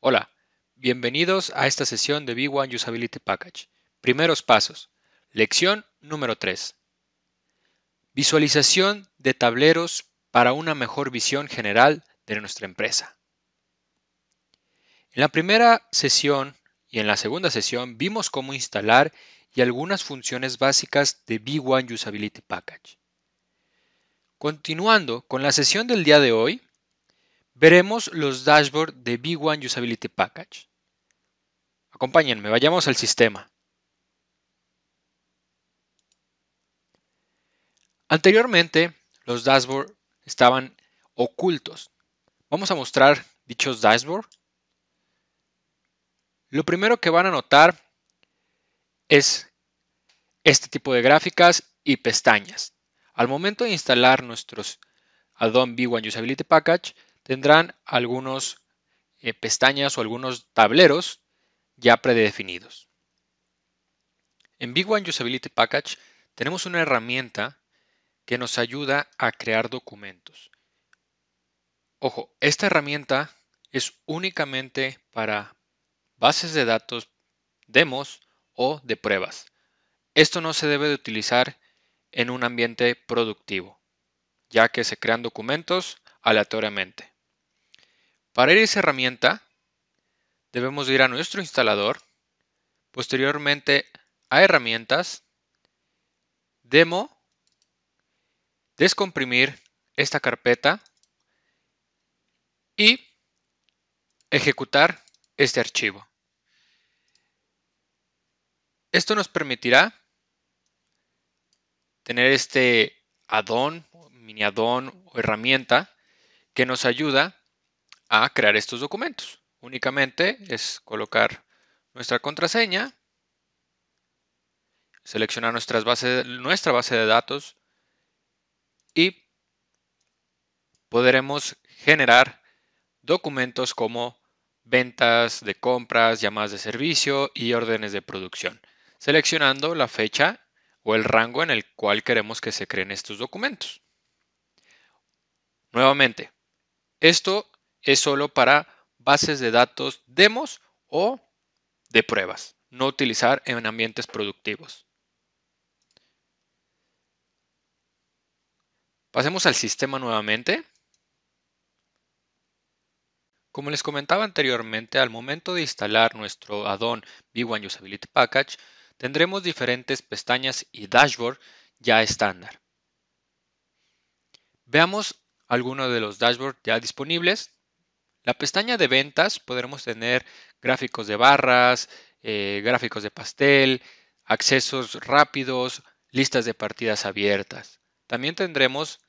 Hola, bienvenidos a esta sesión de V1 Usability Package. Primeros pasos. Lección número 3. Visualización de tableros para una mejor visión general de nuestra empresa. En la primera sesión y en la segunda sesión vimos cómo instalar y algunas funciones básicas de V1 Usability Package. Continuando con la sesión del día de hoy, veremos los dashboards de v 1 Usability Package. Acompáñenme, vayamos al sistema. Anteriormente, los dashboards estaban ocultos. Vamos a mostrar dichos dashboards. Lo primero que van a notar es este tipo de gráficas y pestañas. Al momento de instalar nuestros add-on v 1 Usability Package, tendrán algunos eh, pestañas o algunos tableros ya predefinidos. En Big One Usability Package tenemos una herramienta que nos ayuda a crear documentos. Ojo, esta herramienta es únicamente para bases de datos, demos o de pruebas. Esto no se debe de utilizar en un ambiente productivo, ya que se crean documentos aleatoriamente. Para ir a esa herramienta, debemos ir a nuestro instalador, posteriormente a herramientas, demo, descomprimir esta carpeta y ejecutar este archivo. Esto nos permitirá tener este addon, mini addon o herramienta que nos ayuda a crear estos documentos. Únicamente es colocar nuestra contraseña, seleccionar nuestras bases, nuestra base de datos y podremos generar documentos como ventas de compras, llamadas de servicio y órdenes de producción, seleccionando la fecha o el rango en el cual queremos que se creen estos documentos. Nuevamente, esto es solo para bases de datos demos o de pruebas, no utilizar en ambientes productivos. Pasemos al sistema nuevamente. Como les comentaba anteriormente, al momento de instalar nuestro addon on B1 Usability Package, tendremos diferentes pestañas y dashboard ya estándar. Veamos algunos de los dashboards ya disponibles. La pestaña de ventas podremos tener gráficos de barras, eh, gráficos de pastel, accesos rápidos, listas de partidas abiertas. También tendremos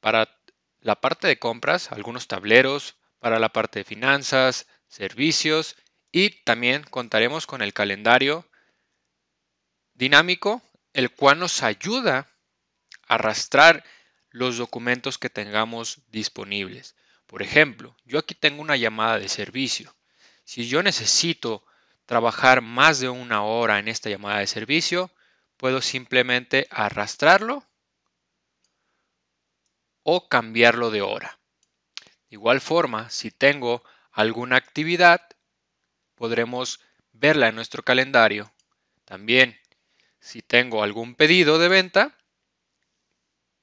para la parte de compras algunos tableros, para la parte de finanzas, servicios y también contaremos con el calendario dinámico, el cual nos ayuda a arrastrar los documentos que tengamos disponibles. Por ejemplo, yo aquí tengo una llamada de servicio. Si yo necesito trabajar más de una hora en esta llamada de servicio, puedo simplemente arrastrarlo o cambiarlo de hora. De igual forma, si tengo alguna actividad, podremos verla en nuestro calendario. También, si tengo algún pedido de venta,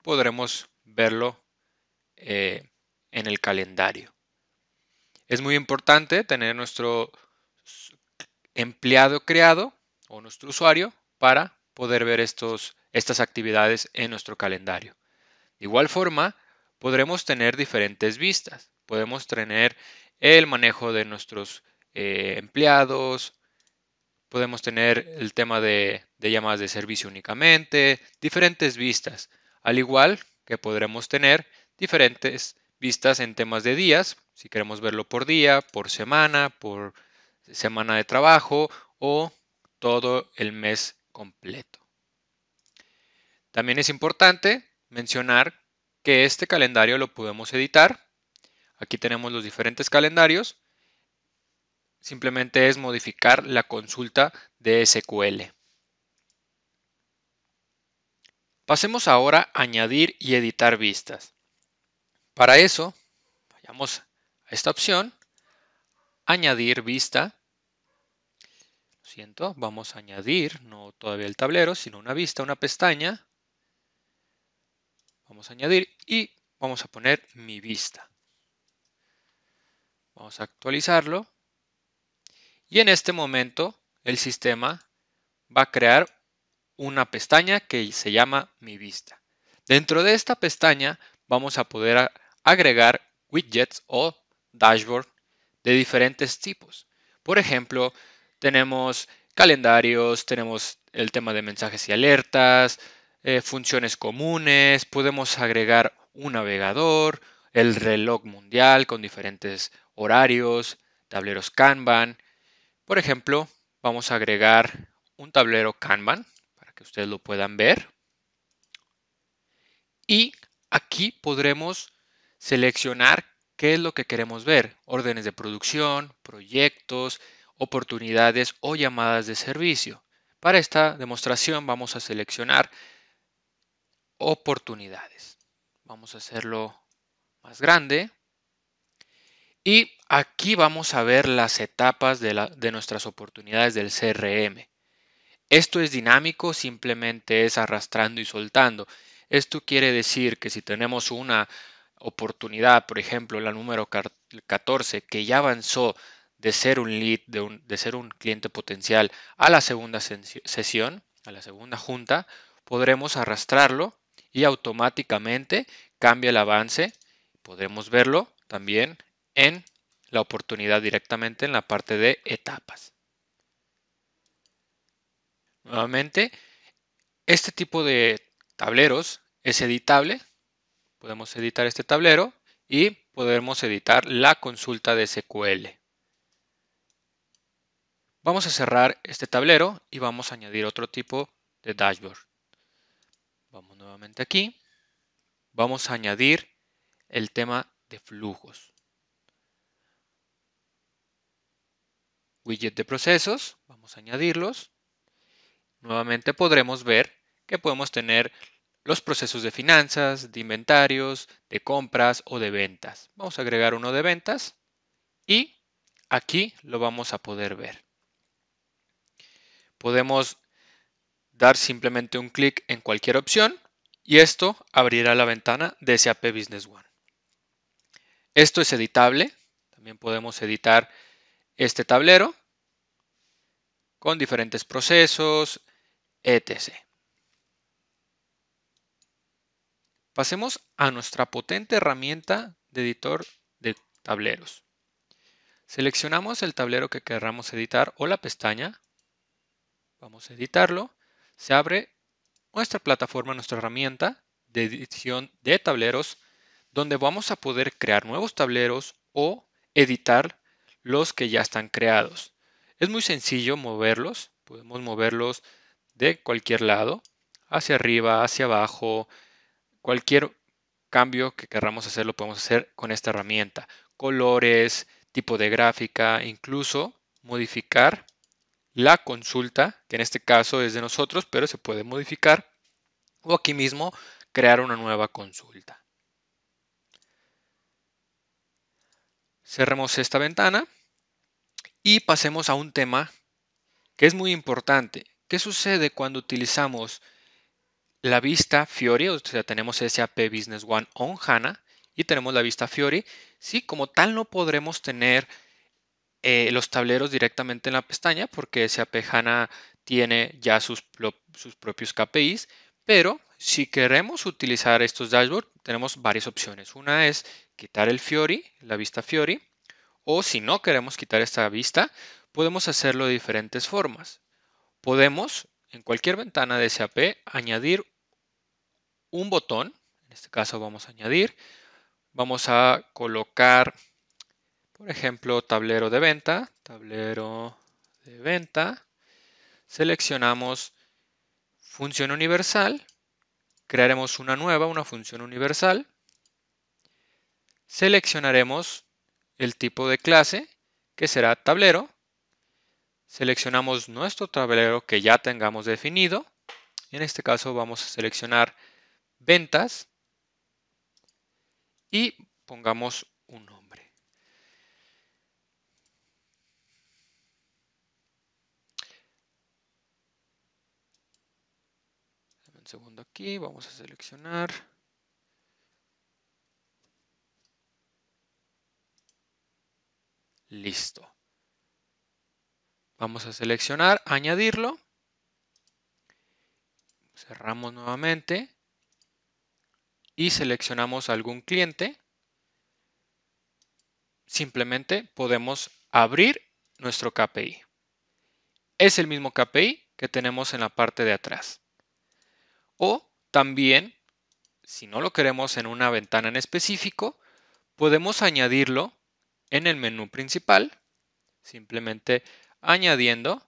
podremos verlo eh, en el calendario. Es muy importante tener nuestro empleado creado o nuestro usuario para poder ver estos, estas actividades en nuestro calendario. De igual forma, podremos tener diferentes vistas. Podemos tener el manejo de nuestros eh, empleados, podemos tener el tema de, de llamadas de servicio únicamente, diferentes vistas, al igual que podremos tener diferentes vistas en temas de días, si queremos verlo por día, por semana, por semana de trabajo o todo el mes completo. También es importante mencionar que este calendario lo podemos editar. Aquí tenemos los diferentes calendarios. Simplemente es modificar la consulta de SQL. Pasemos ahora a añadir y editar vistas. Para eso, vayamos a esta opción, añadir vista. Lo siento, vamos a añadir, no todavía el tablero, sino una vista, una pestaña. Vamos a añadir y vamos a poner mi vista. Vamos a actualizarlo. Y en este momento el sistema va a crear una pestaña que se llama mi vista. Dentro de esta pestaña vamos a poder agregar widgets o dashboard de diferentes tipos. Por ejemplo, tenemos calendarios, tenemos el tema de mensajes y alertas, eh, funciones comunes, podemos agregar un navegador, el reloj mundial con diferentes horarios, tableros Kanban. Por ejemplo, vamos a agregar un tablero Kanban para que ustedes lo puedan ver. Y aquí podremos Seleccionar qué es lo que queremos ver, órdenes de producción, proyectos, oportunidades o llamadas de servicio. Para esta demostración vamos a seleccionar oportunidades. Vamos a hacerlo más grande. Y aquí vamos a ver las etapas de, nuestras oportunidades del CRM. Esto es dinámico, simplemente es arrastrando y soltando. Esto quiere decir que si tenemos una oportunidad, por ejemplo, la número 14, que ya avanzó de ser un lead, de, de ser un cliente potencial a la segunda sesión, a la segunda junta, podremos arrastrarlo y automáticamente cambia el avance. Podremos verlo también en la oportunidad directamente en la parte de etapas. Nuevamente, este tipo de tableros es editable, Podemos editar este tablero y podemos editar la consulta de SQL. Vamos a cerrar este tablero y vamos a añadir otro tipo de dashboard. Vamos nuevamente aquí. Vamos a añadir el tema de flujos. Widget de procesos, vamos a añadirlos. Nuevamente podremos ver que podemos tener los procesos de finanzas, de inventarios, de compras o de ventas. Vamos a agregar uno de ventas y aquí lo vamos a poder ver. Podemos dar simplemente un clic en cualquier opción y esto abrirá la ventana de SAP Business One. Esto es editable, también podemos editar este tablero con diferentes procesos, etc. Pasemos a nuestra potente herramienta de editor de tableros. Seleccionamos el tablero que querramos editar o la pestaña. Vamos a editarlo. Se abre nuestra plataforma, nuestra herramienta de edición de tableros, donde vamos a poder crear nuevos tableros o editar los que ya están creados. Es muy sencillo moverlos. Podemos moverlos de cualquier lado, hacia arriba, hacia abajo, Cualquier cambio que querramos hacer lo podemos hacer con esta herramienta. Colores, tipo de gráfica, incluso modificar la consulta, que en este caso es de nosotros, pero se puede modificar, o aquí mismo crear una nueva consulta. Cerremos esta ventana y pasemos a un tema que es muy importante. ¿Qué sucede cuando utilizamos la vista Fiori, o sea, tenemos SAP Business One on HANA y tenemos la vista Fiori. Sí, como tal no podremos tener eh, los tableros directamente en la pestaña porque SAP HANA tiene ya sus, sus propios KPIs, pero si queremos utilizar estos dashboards, tenemos varias opciones. Una es quitar el Fiori, la vista Fiori, o si no queremos quitar esta vista, podemos hacerlo de diferentes formas. Podemos, en cualquier ventana de SAP, añadir un botón, en este caso vamos a añadir, vamos a colocar, por ejemplo, tablero de venta, tablero de venta, seleccionamos función universal, crearemos una nueva, una función universal, seleccionaremos el tipo de clase, que será tablero, seleccionamos nuestro tablero que ya tengamos definido, en este caso vamos a seleccionar ventas y pongamos un nombre. Un segundo aquí, vamos a seleccionar. Listo. Vamos a seleccionar, añadirlo. Cerramos nuevamente y seleccionamos algún cliente, simplemente podemos abrir nuestro KPI. Es el mismo KPI que tenemos en la parte de atrás. O también, si no lo queremos en una ventana en específico, podemos añadirlo en el menú principal, simplemente añadiendo,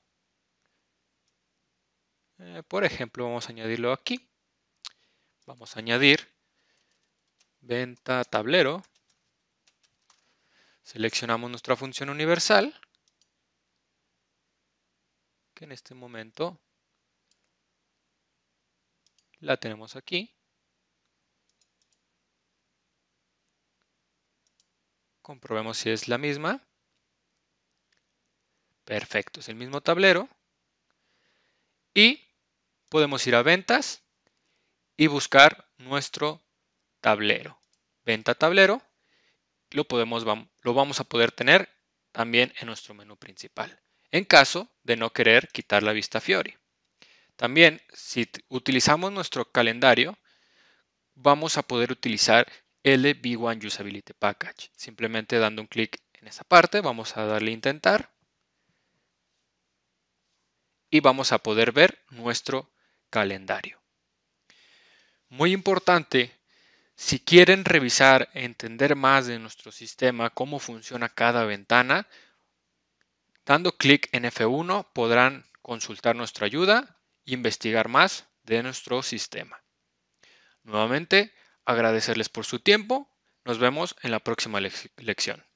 eh, por ejemplo, vamos a añadirlo aquí. Vamos a añadir venta tablero, seleccionamos nuestra función universal, que en este momento la tenemos aquí. Comprobemos si es la misma. Perfecto, es el mismo tablero. Y podemos ir a ventas y buscar nuestro tablero. Venta tablero, lo, podemos, lo vamos a poder tener también en nuestro menú principal, en caso de no querer quitar la vista Fiori. También, si utilizamos nuestro calendario, vamos a poder utilizar LB1 Usability Package. Simplemente dando un clic en esa parte, vamos a darle intentar y vamos a poder ver nuestro calendario. Muy importante si quieren revisar, entender más de nuestro sistema, cómo funciona cada ventana, dando clic en F1 podrán consultar nuestra ayuda e investigar más de nuestro sistema. Nuevamente, agradecerles por su tiempo. Nos vemos en la próxima lección.